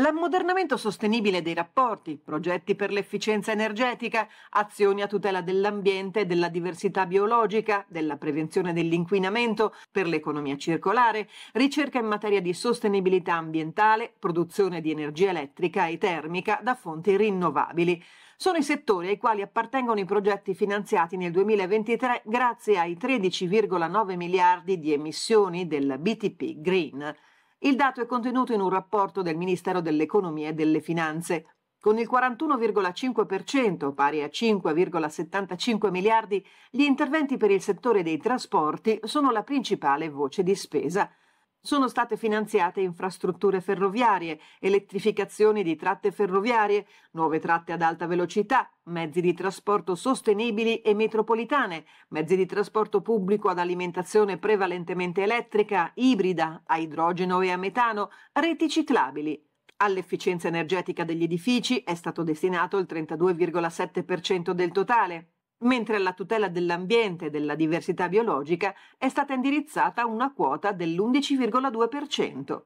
L'ammodernamento sostenibile dei rapporti, progetti per l'efficienza energetica, azioni a tutela dell'ambiente, della diversità biologica, della prevenzione dell'inquinamento, per l'economia circolare, ricerca in materia di sostenibilità ambientale, produzione di energia elettrica e termica da fonti rinnovabili. Sono i settori ai quali appartengono i progetti finanziati nel 2023 grazie ai 13,9 miliardi di emissioni del BTP Green. Il dato è contenuto in un rapporto del Ministero dell'Economia e delle Finanze. Con il 41,5%, pari a 5,75 miliardi, gli interventi per il settore dei trasporti sono la principale voce di spesa. Sono state finanziate infrastrutture ferroviarie, elettrificazioni di tratte ferroviarie, nuove tratte ad alta velocità, mezzi di trasporto sostenibili e metropolitane, mezzi di trasporto pubblico ad alimentazione prevalentemente elettrica, ibrida, a idrogeno e a metano, reti ciclabili. All'efficienza energetica degli edifici è stato destinato il 32,7% del totale mentre alla tutela dell'ambiente e della diversità biologica è stata indirizzata una quota dell'11,2%.